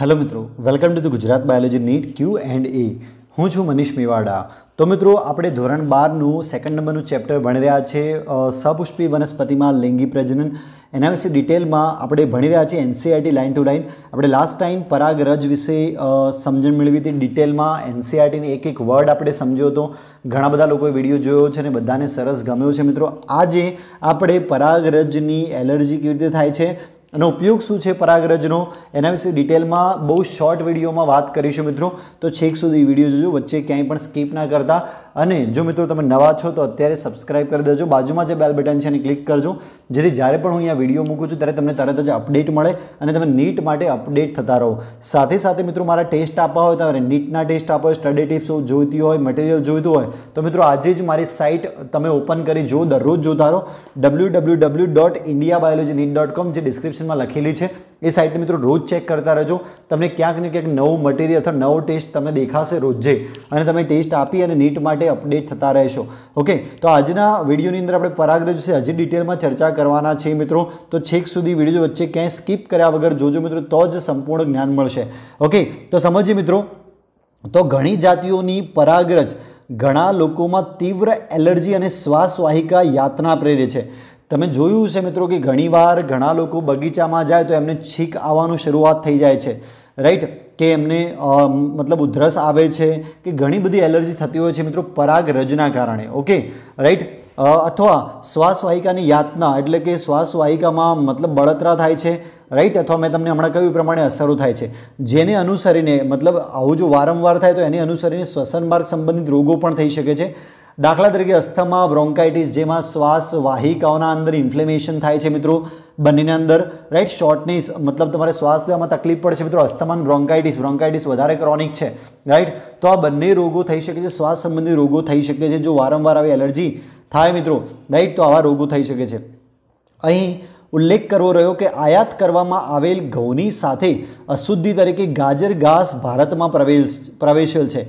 hello મિત્રો welcome to the Gujarat biology NEET Q and A હું છું મનીષ મેવાડા તો મિત્રો આપણે ધોરણ બારનું સેકન્ડ નંબરનું ચેપ્ટર ભણી રહ્યા છે સપુષ્પી વનસ્પતિમાં લિંગી પ્રજનન એના વિશે ડિટેલમાં આપણે ભણી રહ્યા છીએ એનસીઆરટી લાઇન ટુ લાઇન આપણે લાસ્ટ ટાઈમ પરાગરજ વિશે સમજણ મેળવી હતી ડિટેલમાં એનસીઆરટીને e એક એક વર્ડ આપણે સમજ્યો હતો ઘણા બધા લોકોએ વિડીયો જોયો છે અને બધાને સરસ ગમ્યો છે મિત્રો આજે આપણે પરાગરજની એલર્જી કેવી રીતે થાય છે અને ઉપયોગ શું છે પરાગરજનો એના વિશે ડિટેલમાં બહુ શોર્ટ વિડીયોમાં વાત કરીશું મિત્રો તો છેક સુધી વિડીયો જોજો વચ્ચે ક્યાંય પણ સ્કીપ ના કરતા અને જો મિત્રો તમે નવા છો તો અત્યારે સબસ્ક્રાઇબ કરી દેજો બાજુમાં જે બેલ બટન છે એને ક્લિક કરજો જેથી જ્યારે પણ હું અહીંયા વિડીયો મૂકું છું ત્યારે તમને તરત જ અપડેટ મળે અને તમે નીટ માટે અપડેટ થતા રહો સાથે સાથે મિત્રો મારા ટેસ્ટ આપવા હોય તમારે નીટના ટેસ્ટ આપવા હોય સ્ટડી ટિપ્સ જોઈતી હોય મટીરિયલ જોઈતું હોય તો મિત્રો આજે જ મારી સાઇટ તમે ઓપન કરી જુઓ દરરોજ જોતા રહો W W W dot India biology NEET dot com જે ડિસ્ક્રિપ્શનમાં લખેલી છે એ સાઇટને મિત્રો રોજ ચેક કરતા રહેજો તમને ક્યાંક ને ક્યાંક નવું મટીરિયલ અથવા નવો ટેસ્ટ તમને દેખાશે રોજે અને તમે ટેસ્ટ આપી અને નીટ માટે અપડેટ થતા રહેશો ઓકે તો આજના વિડીયોની અંદર આપણે પરાગરજ વિશે હજી ડિટેલમાં ચર્ચા કરવાના છે મિત્રો તો છેક સુધી વિડીયો વચ્ચે ક્યાંય સ્કીપ કર્યા વગર જોજો મિત્રો તો જ સંપૂર્ણ જ્ઞાન મળશે ઓકે તો સમજીએ મિત્રો તો ઘણી જાતિઓની પરાગ્રજ ઘણા લોકોમાં તીવ્ર એલર્જી અને શ્વાસવાહિકા યાતના પ્રેરે છે તમે જોયું છે મિત્રો કે ઘણીવાર ઘણા લોકો બગીચામાં જાય તો એમને છીક આવવાનું શરૂઆત થઈ જાય છે રાઈટ કે એમને મતલબ ઉધરસ આવે છે કે ઘણી બધી એલર્જી થતી હોય છે મિત્રો પરાગ રજના કારણે ઓકે રાઈટ અથવા શ્વાસવાહિકાની યાતના એટલે કે શ્વાસવાહિકામાં મતલબ બળતરા થાય છે રાઈટ અથવા મેં તમને હમણાં કહ્યું પ્રમાણે અસરો થાય છે જેને અનુસરીને મતલબ આવું જો વારંવાર થાય તો એને અનુસરીને શ્વસન માર્ગ સંબંધિત રોગો પણ થઈ શકે છે દાખલા તરીકે અસ્થમા બ્રોન્કાઇટિસ જેમાં શ્વાસ વાહિકાઓના અંદર ઇન્ફ્લેમેશન થાય છે મિત્રો બંનેની અંદર રાઈટ શોર્ટનેસ મતલબ તમારે શ્વાસ લેવામાં તકલીફ પડશે મિત્રો અસ્થમાન બ્રોન્કાઇટિસ બ્રોન્કાઇટિસ વધારે ક્રોનિક છે રાઈટ તો આ બંને રોગો થઈ શકે છે શ્વાસ સંબંધી રોગો થઈ શકે છે જો વારંવાર આવી એલર્જી થાય મિત્રો રાઈટ તો આવા રોગો થઈ શકે છે અહીં ઉલ્લેખ કરવો રહ્યો કે આયાત કરવામાં આવેલ ઘઉંની સાથે અશુદ્ધિ તરીકે ગાજર ઘાસ ભારતમાં પ્રવેશ પ્રવેશેલ છે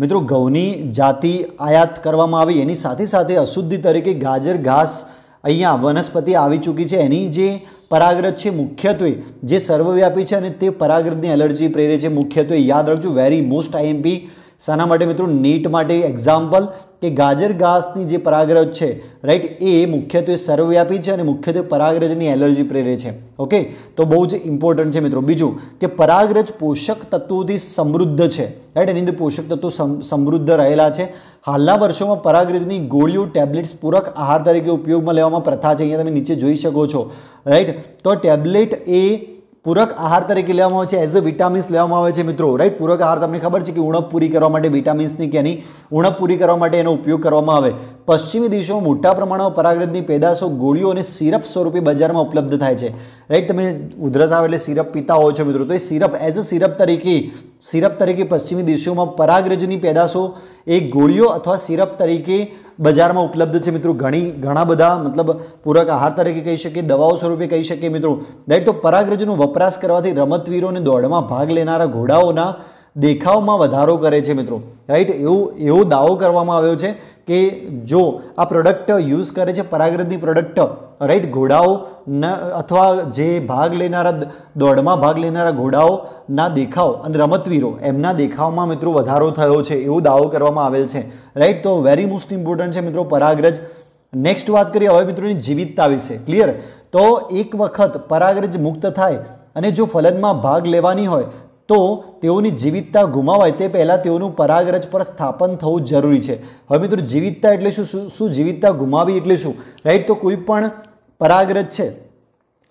મિત્રો ઘઉંની જાતિ આયાત કરવામાં આવી એની સાથે સાથે અશુદ્ધિ તરીકે ગાજર ઘાસ અહીંયા વનસ્પતિ આવી ચૂકી છે એની જે પરાગ્રત છે મુખ્યત્વે જે સર્વવ્યાપી છે અને તે પરાગ્રતની એલર્જી પ્રેરે છે મુખ્યત્વે યાદ રાખજો વેરી મોસ્ટ આઈએમપી શાના માટે મિત્રો નીટ માટે એક્ઝામ્પલ કે ગાજર ઘાસની જે પરાગરજ છે રાઈટ એ મુખ્યત્વે સર્વવ્યાપી છે અને મુખ્યત્વે પરાગરજની એલર્જી પ્રેરે છે ઓકે તો બહુ જ ઇમ્પોર્ટન્ટ છે મિત્રો બીજું કે પરાગરજ પોષક તત્વોથી સમૃદ્ધ છે રાઈટ એની અંદર પોષક તત્વો સમૃદ્ધ રહેલા છે હાલના વર્ષોમાં પરાગરજની ગોળીઓ ટેબ્લેટ્સ પૂરક આહાર તરીકે ઉપયોગમાં લેવામાં પ્રથા છે અહીંયા તમે નીચે જોઈ શકો છો રાઈટ તો ટેબ્લેટ એ પૂરક આહાર તરીકે લેવામાં આવે છે એઝ અ વિટામિન્સ લેવામાં આવે છે મિત્રો રાઈટ પૂરક આહાર તમને ખબર છે કે ઉણપ પૂરી કરવા માટે વિટામિન્સની કે એની ઉણપ પૂરી કરવા માટે એનો ઉપયોગ કરવામાં આવે પશ્ચિમી દેશોમાં મોટા પ્રમાણમાં પરાગરજની પેદાશો ગોળીઓ અને સિરપ સ્વરૂપે બજારમાં ઉપલબ્ધ થાય છે રાઈટ તમે ઉધરસ આવે એટલે સિરપ પીતા હોવ છો મિત્રો તો એ સિરપ એઝ અ સિરપ તરીકે સિરપ તરીકે પશ્ચિમી દેશોમાં પરાગ્રજની પેદાશો એ ગોળીઓ અથવા સિરપ તરીકે બજારમાં ઉપલબ્ધ છે મિત્રો ઘણી ઘણા બધા મતલબ પૂરક આહાર તરીકે કહી શકીએ દવાઓ સ્વરૂપે કહી શકીએ મિત્રો રાઈટ તો પરાગરજનો વપરાશ કરવાથી રમતવીરોને દોડમાં ભાગ લેનારા ઘોડાઓના દેખાવમાં વધારો કરે છે મિત્રો રાઈટ એવું એવો દાવો કરવામાં આવ્યો છે કે જો આ પ્રોડક્ટ યુઝ કરે છે પરાગરજની પ્રોડક્ટ રાઈટ ઘોડાઓ અથવા જે ભાગ લેનારા દોડમાં ભાગ લેનારા ઘોડાઓના દેખાવ અને રમતવીરો એમના દેખાવમાં મિત્રો વધારો થયો છે એવો દાવો કરવામાં આવેલ છે રાઈટ તો વેરી મોસ્ટ ઇમ્પોર્ટન્ટ છે મિત્રો પરાગ્રજ નેક્સ્ટ વાત કરીએ હવે મિત્રોની જીવિતતા વિશે ક્લિયર તો એક વખત પરાગ્રજ મુક્ત થાય અને જો ફલનમાં ભાગ લેવાની હોય તો તેઓની જીવિતતા ગુમાવાય તે પહેલાં તેઓનું પરાગરજ પર સ્થાપન થવું જરૂરી છે હવે મિત્રો જીવિતતા એટલે શું શું જીવિતતા ગુમાવી એટલે શું રાઈટ તો કોઈ પણ પરાગરજ છે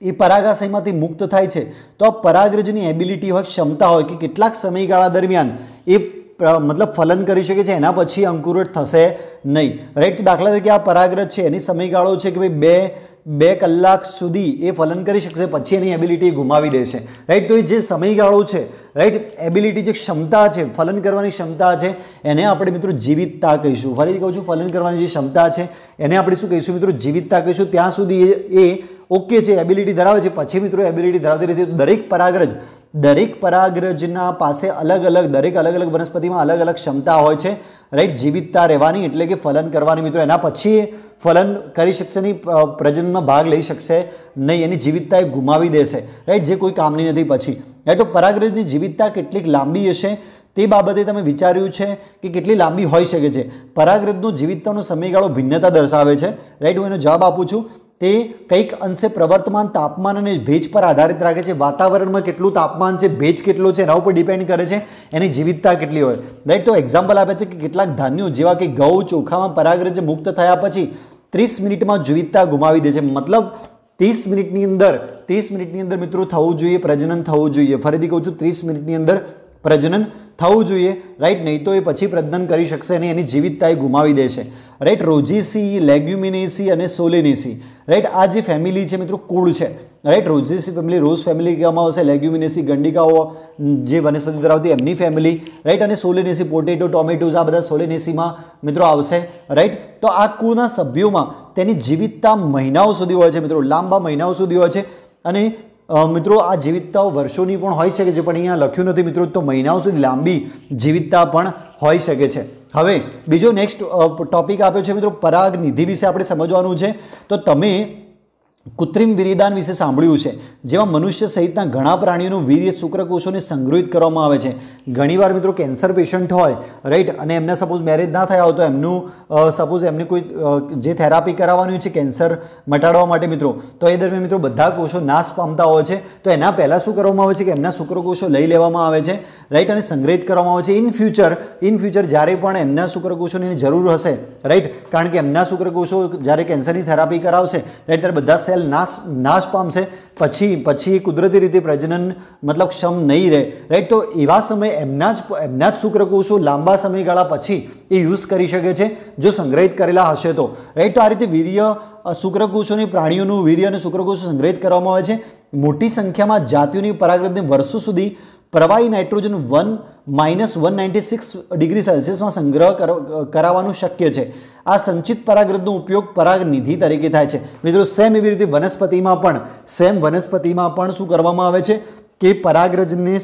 એ પરાગાશયમાંથી મુક્ત થાય છે તો આ પરાગરજની એબિલિટી હોય ક્ષમતા હોય કે કેટલાક સમયગાળા દરમિયાન એ મતલબ ફલન કરી શકે છે એના પછી અંકુરટ થશે નહીં રાઈટ દાખલા તરીકે આ પરાગરજ છે એની સમયગાળો છે કે ભાઈ બે બે કલાક સુધી એ ફલન કરી શકશે પછી એની એબિલિટી ગુમાવી દેશે રાઈટ તો એ જે સમયગાળો છે રાઈટ એબિલિટી જે ક્ષમતા છે ફલન કરવાની ક્ષમતા છે એને આપણે મિત્રો જીવિતતા કહીશું ફરી કહું છું ફલન કરવાની જે ક્ષમતા છે એને આપણે શું કહીશું મિત્રો જીવિતતા કહીશું ત્યાં સુધી એ ઓકે છે એબિલિટી ધરાવે છે પછી મિત્રો એબિલિટી ધરાવતી રીતે દરેક પરાગરજ દરેક પરાગરજના પાસે અલગ અલગ દરેક અલગ અલગ વનસ્પતિમાં અલગ અલગ ક્ષમતા હોય છે રાઈટ જીવિતતા રહેવાની એટલે કે ફલન કરવાની મિત્રો એના પછી ફલન કરી શકશે નહીં પ્રજનનમાં ભાગ લઈ શકશે નહીં એની જીવિતતા એ ગુમાવી દેશે રાઈટ જે કોઈ કામની નથી પછી રાઈટ તો પરાગરજની જીવિતતા કેટલીક લાંબી હશે તે બાબતે તમે વિચાર્યું છે કે કેટલી લાંબી હોઈ શકે છે પરાગરજનો જીવિતતાનો સમયગાળો ભિન્નતા દર્શાવે છે રાઈટ હું એનો જવાબ આપું છું તે કંઈક અંશે પ્રવર્તમાન તાપમાન અને ભેજ પર આધારિત રાખે છે વાતાવરણમાં કેટલું તાપમાન છે ભેજ કેટલો છે એના ઉપર ડિપેન્ડ કરે છે એની જીવિતતા કેટલી હોય રાઈટ તો એક્ઝામ્પલ આપે છે કે કેટલાક ધાન્યો જેવા કે ઘઉં ચોખામાં પરાગરજ મુક્ત થયા પછી ત્રીસ મિનિટમાં જીવિતતા ગુમાવી દે છે મતલબ ત્રીસ મિનિટની અંદર ત્રીસ મિનિટની અંદર મિત્રો થવું જોઈએ પ્રજનન થવું જોઈએ ફરીથી કહું છું ત્રીસ મિનિટની અંદર પ્રજનન થવું જોઈએ રાઈટ નહીં તો એ પછી પ્રજનન કરી શકશે નહીં એની જીવિતતા એ ગુમાવી દેશે રાઈટ રોજીસી લેગ્યુમિનેસી અને સોલિનેસી રાઈટ આ જે ફેમિલી છે મિત્રો કુળ છે right Rosaceae family rose family કહેવામાં આવશે લેગ્યુમિનેસી ગંડિકાઓ જે વનસ્પતિ ધરાવતી એમની ફેમિલી રાઈટ અને સોલેનેસી પોટેટો ટોમેટોઝ આ બધા સોલેનેસીમાં મિત્રો આવશે રાઈટ તો આ કુળના સભ્યોમાં તેની જીવિતતા મહિનાઓ સુધી હોય છે મિત્રો લાંબા મહિનાઓ સુધી હોય છે અને મિત્રો આ જીવિતતાઓ વર્ષોની પણ હોઈ શકે છે પણ અહીંયા લખ્યું નથી મિત્રો તો મહિનાઓ સુધી લાંબી જીવિતતા પણ હોઈ શકે છે હવે બીજો નેક્સ્ટ ટોપિક આપ્યો છે મિત્રો પરાગ નિધિ વિશે આપણે સમજવાનું છે તો તમે કૃત્રિમ વિરીદાન વિશે સાંભળ્યું છે જેમાં મનુષ્ય સહિતના ઘણા પ્રાણીઓનું વીર્ય શુક્રકોષોને સંગ્રહિત કરવામાં આવે છે ઘણીવાર મિત્રો કેન્સર પેશન્ટ હોય રાઈટ અને એમને સપોઝ મેરેજ ના થયા હોય તો એમનું સપોઝ એમને કોઈ જે થેરાપી કરાવવાની હોય છે કેન્સર મટાડવા માટે મિત્રો તો એ દરમિયાન મિત્રો બધા કોષો નાશ પામતા હોય છે તો એના પહેલાં શું કરવામાં આવે છે કે એમના શુક્રકોષો લઈ લેવામાં આવે છે રાઈટ અને સંગ્રહિત કરવામાં આવે છે ઇન ફ્યુચર ઇન ફ્યુચર જ્યારે પણ એમના શુક્રકોષોની જરૂર હશે રાઈટ કારણ કે એમના શુક્રકોષો જ્યારે કેન્સરની થેરાપી કરાવશે રાઈટ ત્યારે બધા સેલ નાશ નાશ પામશે પછી પછી કુદરતી રીતે પ્રજનન મતલબ ક્ષમ નહીં રહે રાઈટ તો એવા સમયે એમના જ એમના જ શુક્રકોષો લાંબા સમયગાળા પછી એ યુઝ કરી શકે છે જો સંગ્રહિત કરેલા હશે તો રાઈટ તો આ રીતે વીર્ય શુક્રકોષોની પ્રાણીઓનું વીર્ય અને શુક્રકોષો સંગ્રહિત કરવામાં આવે છે મોટી સંખ્યામાં જાતિઓની પરાગરજને વર્ષો સુધી પ્રવાહી nitrogen one minus one ninety six degree સેલ્સિયસમાં સંગ્રહ કરાવવાનું શક્ય છે આ સંચિત પરાગરજનો ઉપયોગ પરાગનિધિ તરીકે થાય છે મિત્રો સેમ એવી રીતે વનસ્પતિમાં પણ સેમ વનસ્પતિમાં પણ શું કરવામાં આવે છે કે પરાગરજને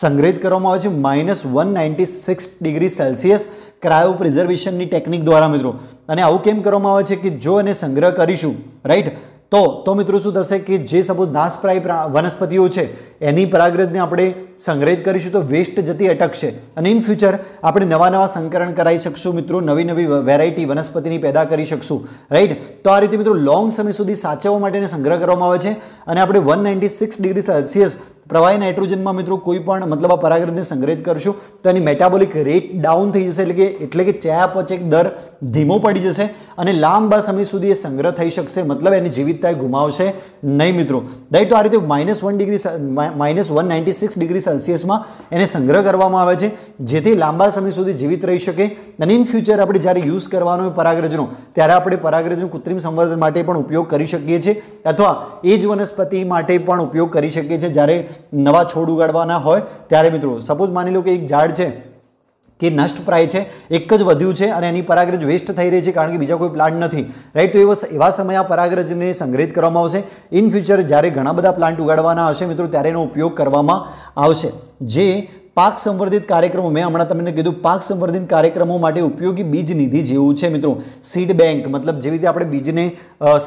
સંગ્રહિત કરવામાં આવે છે minus one ninety six degree Celsius cryo પ્રિઝર્વેશનની ટેકનિક દ્વારા મિત્રો અને આવું કેમ કરવામાં આવે છે કે જો એને સંગ્રહ કરીશું રાઈટ તો તો મિત્રો શું થશે કે જે સપોઝ નાશપ્રાય વનસ્પતિઓ છે એની પરાગરજને આપણે સંગ્રહિત કરીશું તો વેસ્ટ જતી અટકશે અને ઇન ફ્યુચર આપણે નવા નવા સંકરણ કરાવી શકશું મિત્રો નવી નવી વેરાયટી વનસ્પતિની પેદા કરી શકશું રાઈટ તો આ રીતે મિત્રો લોંગ સમય સુધી સાચવવા માટેને સંગ્રહ કરવામાં આવે છે અને આપણે one ninety six degree Celsius પ્રવાહી નાઇટ્રોજનમાં મિત્રો કોઈ પણ મતલબ આ પરાગરજને સંગ્રહિત કરશું તો એની મેટાબોલિક રેટ ડાઉન થઈ જશે એટલે કે એટલે કે ચયાપચેક દર ધીમો પડી જશે અને લાંબા સમય સુધી એ સંગ્રહ થઈ શકશે મતલબ એની જીવિતતા ગુમાવશે નહીં મિત્રો રાઈટ તો આ રીતે minus one degree minus one ninety six degree સેલ્સિયસમાં એને સંગ્રહ કરવામાં આવે છે જેથી લાંબા સમય સુધી જીવિત રહી શકે અને ઇન ફ્યુચર આપણે જ્યારે યુઝ કરવાનો હોય પરાગરજનો ત્યારે આપણે પરાગરજનો કૃત્રિમ સંવર્ધન માટે પણ ઉપયોગ કરી શકીએ છીએ અથવા એ જ વનસ્પતિ માટે પણ ઉપયોગ કરી શકીએ છીએ જ્યારે નવા છોડ ઉગાડવાના હોય ત્યારે મિત્રો સપોઝ માની લો કે એક ઝાડ છે કે નષ્ટ પ્રાય છે એક જ વધ્યું છે અને એની પરાગ્રજ વેસ્ટ થઈ રહી છે કારણ કે બીજા કોઈ પ્લાન્ટ નથી રાઈટ તો એવા સમયે આ પરાગ્રજને સંગ્રહિત કરવામાં આવશે ઇન ફ્યુચર જ્યારે ઘણા બધા પ્લાન્ટ ઉગાડવાના હશે મિત્રો ત્યારે એનો ઉપયોગ કરવામાં આવશે જે પાક સંવર્ધિત કાર્યક્રમો મેં હમણાં તમને કીધું પાક સંવર્ધિત કાર્યક્રમો માટે ઉપયોગી બીજ નિધિ જેવું છે મિત્રો સીડ બેંક મતલબ જેવી રીતે આપણે બીજને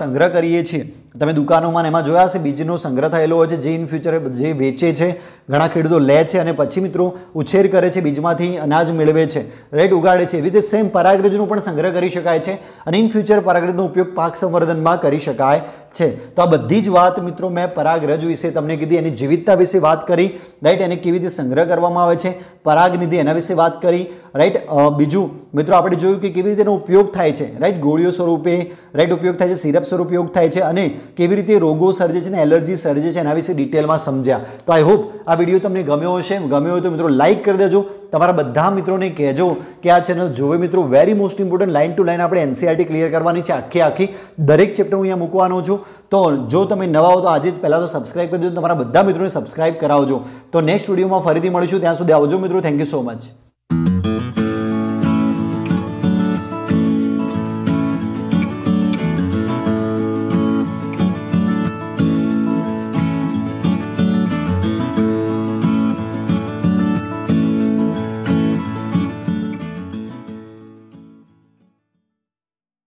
સંગ્રહ કરીએ છીએ તમે દુકાનોમાં એમાં જોયા હશે બીજનો સંગ્રહ થયેલો હોય છે જે ઇન ફ્યુચર જે વેચે છે ઘણા ખેડૂતો લે છે અને પછી મિત્રો ઉછેર કરે છે બીજમાંથી અનાજ મેળવે છે રેટ ઉગાડે છે એવી રીતે સેમ પરાગરજનો પણ સંગ્રહ કરી શકાય છે અને ઇન ફ્યુચર પરાગરજનો ઉપયોગ પાક સંવર્ધનમાં કરી શકાય છે તો આ બધી જ વાત મિત્રો મેં પરાગરજ વિશે તમને કીધી એની જીવિતતા વિશે વાત કરી રાઈટ એને કેવી રીતે સંગ્રહ કરવામાં આવે છે પરાગનિધિ એના વિશે વાત કરી રાઈટ બીજું મિત્રો આપણે જોયું કે કેવી રીતે એનો ઉપયોગ થાય છે રાઈટ ગોળીઓ સ્વરૂપે રાઈટ ઉપયોગ થાય છે સિરપ સ્વરૂપે ઉપયોગ થાય છે અને કેવી રીતે રોગો સર્જે છે અને એલર્જી સર્જે છે એના વિશે ડિટેલમાં સમજ્યા તો આઈ હોપ આ વિડીયો તમને ગમ્યો હશે ગમ્યો હોય તો મિત્રો લાઇક કરી દેજો તમારા બધા મિત્રોને કહેજો કે આ ચેનલ જોવે મિત્રો very most important line to line આપણે એનસીઆરટી ક્લિયર e કરવાની છે આખી આખી દરેક ચેપ્ટર હું અહીંયા મૂકવાનો છું તો જો તમે નવા હો તો આજે જ પહેલાં તો સબસ્ક્રાઇબ કરી દેજો તમારા બધા મિત્રોને સબસ્ક્રાઇબ કરાવજો તો નેક્સ્ટ વિડીયોમાં ફરીથી મળીશું ત્યાં સુધી આવજો મિત્રો થેન્ક યુ સો મચ